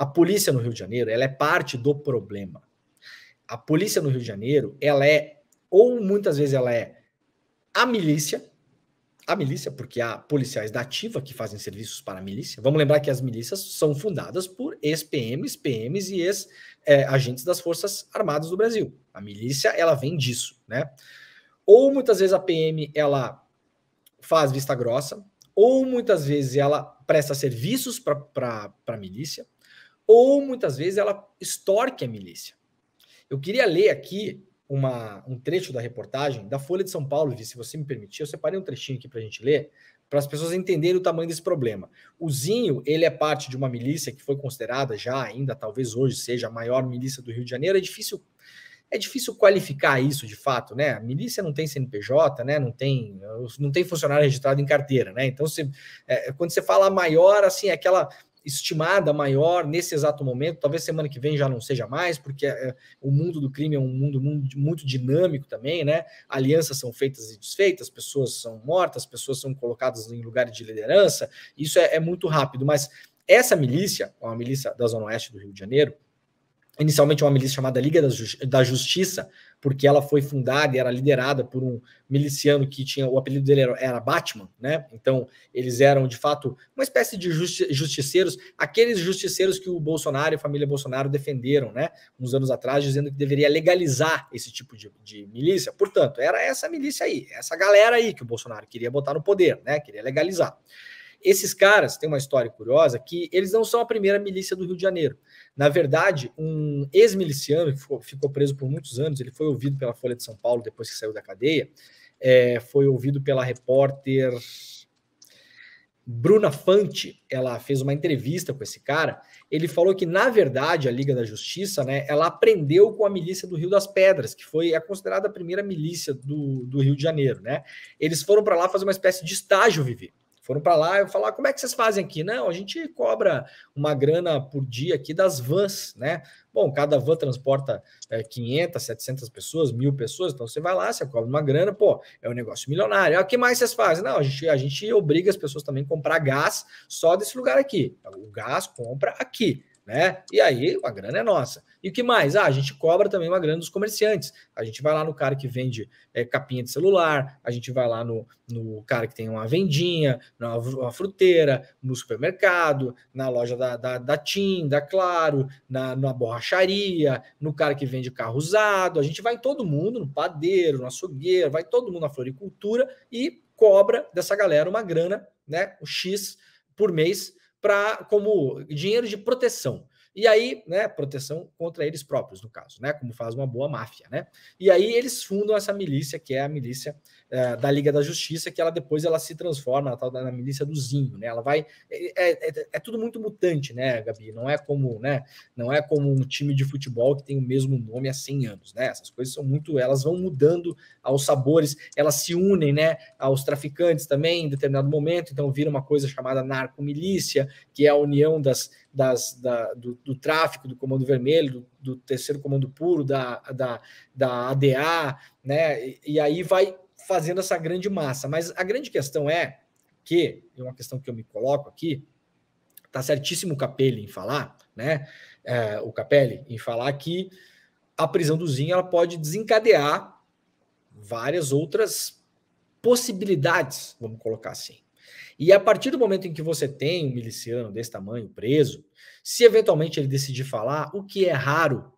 A polícia no Rio de Janeiro, ela é parte do problema. A polícia no Rio de Janeiro, ela é ou muitas vezes ela é a milícia, a milícia, porque há policiais da ativa que fazem serviços para a milícia. Vamos lembrar que as milícias são fundadas por ex-PMs, PMs e ex-agentes das Forças Armadas do Brasil. A milícia, ela vem disso, né? Ou muitas vezes a PM, ela faz vista grossa, ou muitas vezes ela presta serviços para a milícia, ou muitas vezes ela extorque a milícia. Eu queria ler aqui uma, um trecho da reportagem da Folha de São Paulo, se você me permitir, eu separei um trechinho aqui para a gente ler, para as pessoas entenderem o tamanho desse problema. O Zinho, ele é parte de uma milícia que foi considerada já ainda, talvez hoje seja a maior milícia do Rio de Janeiro. É difícil, é difícil qualificar isso de fato, né? A milícia não tem CNPJ, né? Não tem, não tem funcionário registrado em carteira, né? Então, você, é, quando você fala maior, assim, é aquela estimada maior nesse exato momento. Talvez semana que vem já não seja mais, porque é, é o mundo do crime é um mundo, muito dinâmico também, né? Alianças são feitas e desfeitas, pessoas são mortas, pessoas são colocadas em lugares de liderança. Isso é, é muito rápido, mas essa milícia, a milícia da Zona Oeste do Rio de Janeiro, inicialmente uma milícia chamada Liga da Justiça, porque ela foi fundada e era liderada por um miliciano que tinha o apelido dele era, Batman, né? Então eles eram de fato uma espécie de justi justiceiros, aqueles justiceiros que o Bolsonaro e a família Bolsonaro defenderam, né? Uns anos atrás, dizendo que deveria legalizar esse tipo de, de milícia. Portanto, era essa milícia aí, essa galera aí que o Bolsonaro queria botar no poder, né? Queria legalizar. Esses caras têm uma história curiosa que eles não são a primeira milícia do Rio de Janeiro. Na verdade, um ex-miliciano que ficou, preso por muitos anos, ele foi ouvido pela Folha de São Paulo depois que saiu da cadeia, é, foi ouvido pela repórter Bruna Fante, ela fez uma entrevista com esse cara. Ele falou que, na verdade, a Liga da Justiça, né, ela aprendeu com a milícia do Rio das Pedras, que foi é considerada a primeira milícia do, do Rio de Janeiro, né? Eles foram para lá fazer uma espécie de estágio, Vivi. Foram para lá, eu falar, como é que vocês fazem aqui? Não, a gente cobra uma grana por dia aqui das vans, né? Bom, cada van transporta é, 500, 700 pessoas, mil pessoas, então você vai lá, você cobra uma grana, pô, é um negócio milionário. Ah, o que mais vocês fazem? Não, a gente, a gente obriga as pessoas também a comprar gás só desse lugar aqui. O gás compra aqui né? E aí a grana é nossa. E o que mais? Ah, a gente cobra também uma grana dos comerciantes. A gente vai lá no cara que vende é, capinha de celular, a gente vai lá no, no cara que tem uma vendinha, uma, uma fruteira, no supermercado, na loja da, da, da TIM, da Claro, na, na borracharia, no cara que vende carro usado. A gente vai em todo mundo, no padeiro, no açougueiro, vai todo mundo na floricultura e cobra dessa galera uma grana, né? O X por mês para como dinheiro de proteção. E aí, né, proteção contra eles próprios, no caso, né, como faz uma boa máfia, né? E aí eles fundam essa milícia, que é a milícia é, da Liga da Justiça, que ela depois ela se transforma tá na, na milícia do Zinho, né? Ela vai é, é, é, é, tudo muito mutante, né, Gabi? Não é como, né, não é como um time de futebol que tem o mesmo nome há 100 anos, né? Essas coisas são muito, elas vão mudando aos sabores, elas se unem, né, aos traficantes também em determinado momento, então vira uma coisa chamada narcomilícia, que é a união das das, da, do, do, tráfico, do Comando Vermelho, do, do Terceiro Comando Puro, da, da, da ADA, né? E, e aí vai fazendo essa grande massa. Mas a grande questão é que, é uma questão que eu me coloco aqui, tá certíssimo o Capelli em falar, né? É, o Capelli em falar que a prisão do Zinho ela pode desencadear várias outras possibilidades, vamos colocar assim. E a partir do momento em que você tem um miliciano desse tamanho preso, se eventualmente ele decidir falar, o que é raro,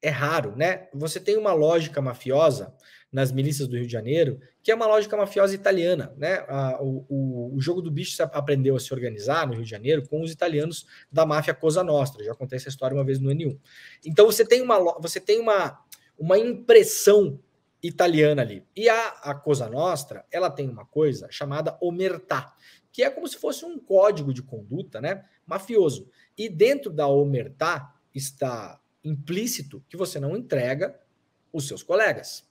é raro, né? Você tem uma lógica mafiosa nas milícias do Rio de Janeiro, que é uma lógica mafiosa italiana, né? o, o, o jogo do bicho aprendeu a se organizar no Rio de Janeiro com os italianos da máfia Cosa Nostra. Já acontece essa história uma vez no N1. Então você tem uma, você tem uma, uma impressão italiana ali. E a, a Cosa Nostra, ela tem uma coisa chamada omertá, que é como se fosse um código de conduta, né, mafioso. E dentro da omertá está implícito que você não entrega os seus colegas.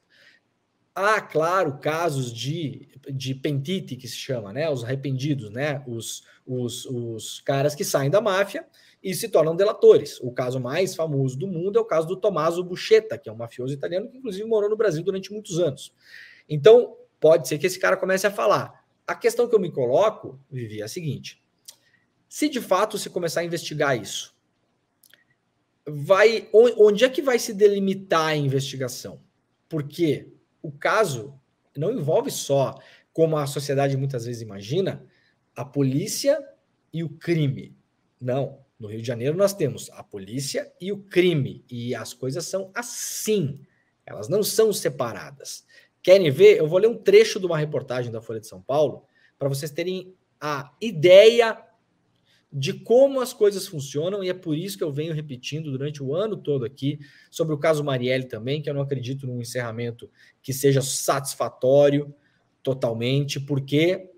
Há, claro, casos de, de pentite, que se chama, né? Os arrependidos, né? Os, os, os caras que saem da máfia e se tornam delatores. O caso mais famoso do mundo é o caso do Tommaso Buscetta, que é um mafioso italiano que, inclusive, morou no Brasil durante muitos anos. Então, pode ser que esse cara comece a falar. A questão que eu me coloco, Vivi, é a seguinte: se de fato se começar a investigar isso, vai onde é que vai se delimitar a investigação? Porque o caso não envolve só, como a sociedade muitas vezes imagina, a polícia e o crime. Não. No Rio de Janeiro nós temos a polícia e o crime. E as coisas são assim. Elas não são separadas. Querem ver? Eu vou ler um trecho de uma reportagem da Folha de São Paulo para vocês terem a ideia de como as coisas funcionam, e é por isso que eu venho repetindo durante o ano todo aqui sobre o caso Marielle também, que eu não acredito num encerramento que seja satisfatório totalmente, porque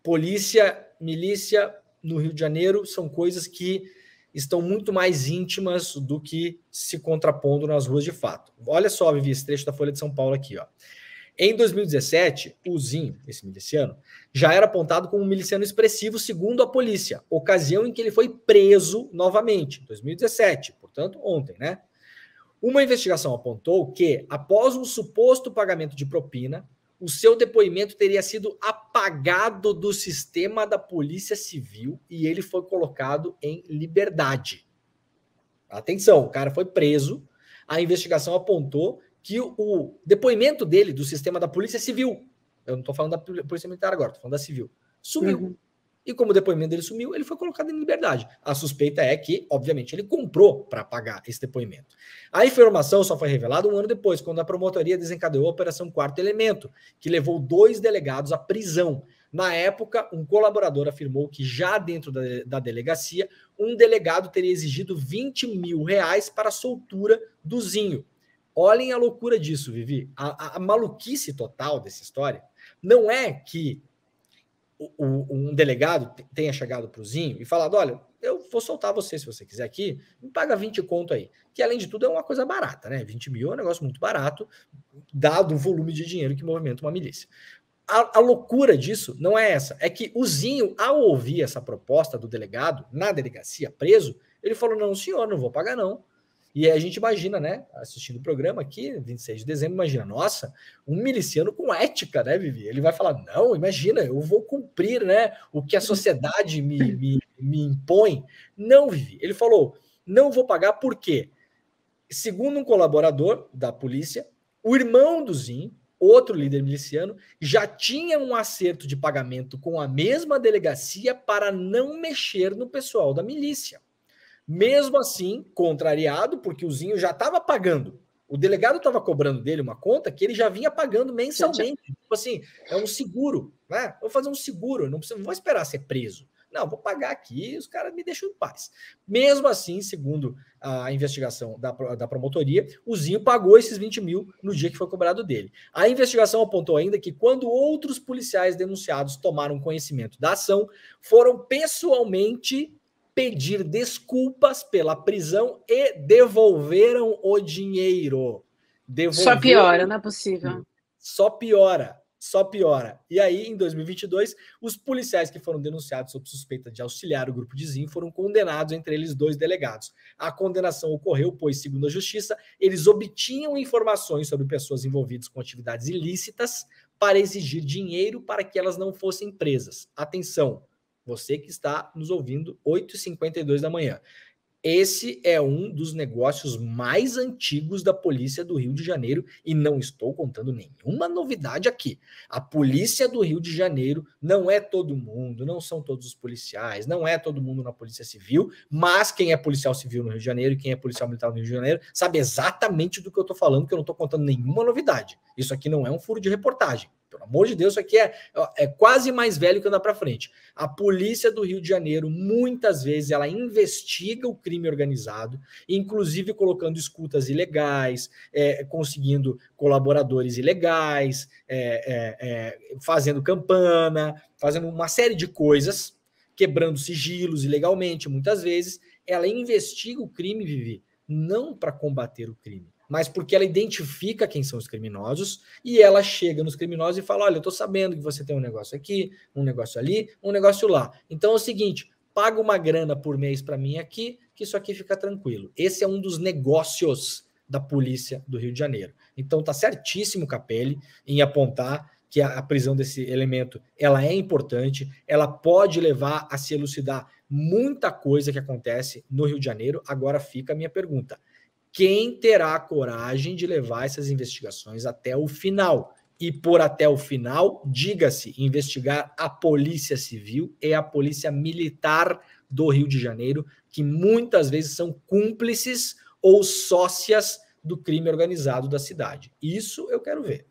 polícia, milícia no Rio de Janeiro são coisas que estão muito mais íntimas do que se contrapondo nas ruas de fato. Olha só, Vivi, esse trecho da Folha de São Paulo aqui, ó. Em 2017, o Zinho, esse miliciano, já era apontado como um miliciano expressivo, segundo a polícia, ocasião em que ele foi preso novamente, 2017, portanto, ontem, né? Uma investigação apontou que, após um suposto pagamento de propina, o seu depoimento teria sido apagado do sistema da Polícia Civil e ele foi colocado em liberdade. Atenção, o cara foi preso. A investigação apontou que o depoimento dele do sistema da Polícia Civil, eu não estou falando da Polícia Militar agora, estou falando da Civil, sumiu. Uhum. E como o depoimento dele sumiu, ele foi colocado em liberdade. A suspeita é que, obviamente, ele comprou para pagar esse depoimento. A informação só foi revelada um ano depois, quando a promotoria desencadeou a Operação Quarto Elemento, que levou dois delegados à prisão. Na época, um colaborador afirmou que já dentro da, da delegacia, um delegado teria exigido 20 mil reais para a soltura do Zinho. Olhem a loucura disso, Vivi. A, a, a maluquice total dessa história não é que o, o, um delegado tenha chegado para o Zinho e falado: olha, eu vou soltar você se você quiser aqui, me paga 20 conto aí. Que além de tudo é uma coisa barata, né? 20 mil é um negócio muito barato, dado o volume de dinheiro que movimenta uma milícia. A, a, loucura disso não é essa, é que o Zinho, ao ouvir essa proposta do delegado na delegacia preso, ele falou: não, senhor, não vou pagar, não. E a gente imagina, né, assistindo o programa aqui, 26 de dezembro, imagina, nossa, um miliciano com ética, né, Vivi? Ele vai falar, não, imagina, eu vou cumprir, né, o que a sociedade me, me, me impõe. Não, Vivi, ele falou, não vou pagar por quê? Segundo um colaborador da polícia, o irmão do Zin, outro líder miliciano, já tinha um acerto de pagamento com a mesma delegacia para não mexer no pessoal da milícia. Mesmo assim, contrariado, porque o Zinho já estava pagando. O delegado estava cobrando dele uma conta que ele já vinha pagando mensalmente. Tipo assim, é um seguro, né? Vou fazer um seguro, não, preciso, não vou esperar ser preso. Não, vou pagar aqui, os caras me deixam em paz. Mesmo assim, segundo a investigação da, da promotoria, o Zinho pagou esses 20 mil no dia que foi cobrado dele. A investigação apontou ainda que quando outros policiais denunciados tomaram conhecimento da ação, foram pessoalmente pedir desculpas pela prisão e devolveram o dinheiro. Devolveram... Só piora, não é possível. Só piora, só piora. E aí, em 2022, os policiais que foram denunciados sob suspeita de auxiliar o grupo de Zin foram condenados, entre eles dois delegados. A condenação ocorreu, pois, segundo a justiça, eles obtinham informações sobre pessoas envolvidas com atividades ilícitas para exigir dinheiro para que elas não fossem presas. Atenção, você que está nos ouvindo, 8h52 da manhã. Esse é um dos negócios mais antigos da polícia do Rio de Janeiro e não estou contando nenhuma novidade aqui. A polícia do Rio de Janeiro não é todo mundo, não são todos os policiais, não é todo mundo na polícia civil, mas quem é policial civil no Rio de Janeiro e quem é policial militar no Rio de Janeiro sabe exatamente do que eu estou falando, que eu não estou contando nenhuma novidade. Isso aqui não é um furo de reportagem. Pelo amor de Deus, isso aqui é, é quase mais velho que andar para frente. A polícia do Rio de Janeiro, muitas vezes, ela investiga o crime organizado, inclusive colocando escutas ilegais, é, conseguindo colaboradores ilegais, é, é, é fazendo campana, fazendo uma série de coisas, quebrando sigilos ilegalmente, muitas vezes. Ela investiga o crime, Vivi, não para combater o crime mas porque ela identifica quem são os criminosos e ela chega nos criminosos e fala: Olha, eu estou sabendo que você tem um negócio aqui, um negócio ali, um negócio lá. Então é o seguinte: paga uma grana por mês para mim aqui, que isso aqui fica tranquilo. Esse é um dos negócios da polícia do Rio de Janeiro. Então tá certíssimo Capelli em apontar que a, a prisão desse elemento ela é importante, ela pode levar a se elucidar muita coisa que acontece no Rio de Janeiro. Agora fica a minha pergunta quem terá a coragem de levar essas investigações até o final. E por até o final, diga-se, investigar a Polícia Civil e a Polícia Militar do Rio de Janeiro, que muitas vezes são cúmplices ou sócias do crime organizado da cidade. Isso eu quero ver.